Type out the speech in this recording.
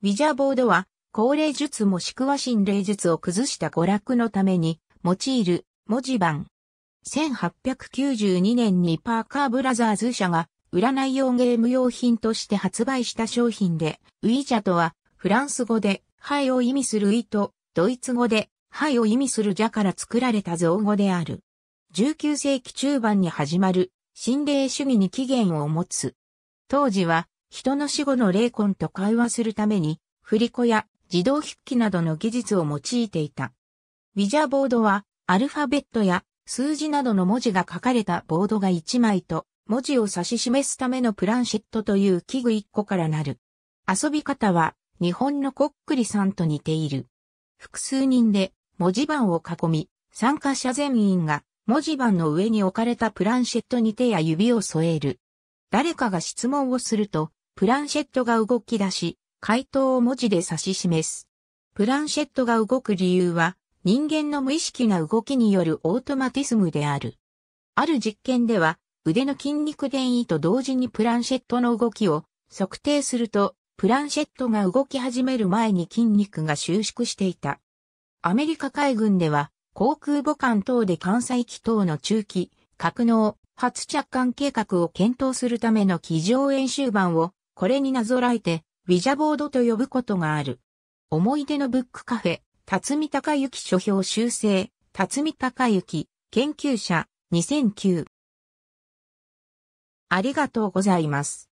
ウィジャーボードは、高齢術もしくは心霊術を崩した娯楽のために、用いる文字版。1892年にパーカーブラザーズ社が、占い用ゲーム用品として発売した商品で、ウィジャとは、フランス語で、ハイを意味するイと、ドイツ語で、ハイを意味するジャから作られた造語である。19世紀中盤に始まる、心霊主義に起源を持つ。当時は、人の死後の霊魂と会話するために、振り子や自動筆記などの技術を用いていた。ウィジャーボードは、アルファベットや数字などの文字が書かれたボードが1枚と、文字を指し示すためのプランシェットという器具1個からなる。遊び方は、日本のこっくりさんと似ている。複数人で文字盤を囲み、参加者全員が文字盤の上に置かれたプランシェットに手や指を添える。誰かが質問をすると、プランシェットが動き出し、回答を文字で指し示す。プランシェットが動く理由は、人間の無意識な動きによるオートマティスムである。ある実験では、腕の筋肉電位と同時にプランシェットの動きを測定すると、プランシェットが動き始める前に筋肉が収縮していた。アメリカ海軍では、航空母艦等で艦載機等の中期、格納、初着艦計画を検討するための機上演習版をこれになぞらえて、ウィジャボードと呼ぶことがある。思い出のブックカフェ、辰巳孝之書評修正、辰巳孝之、研究者、2009。ありがとうございます。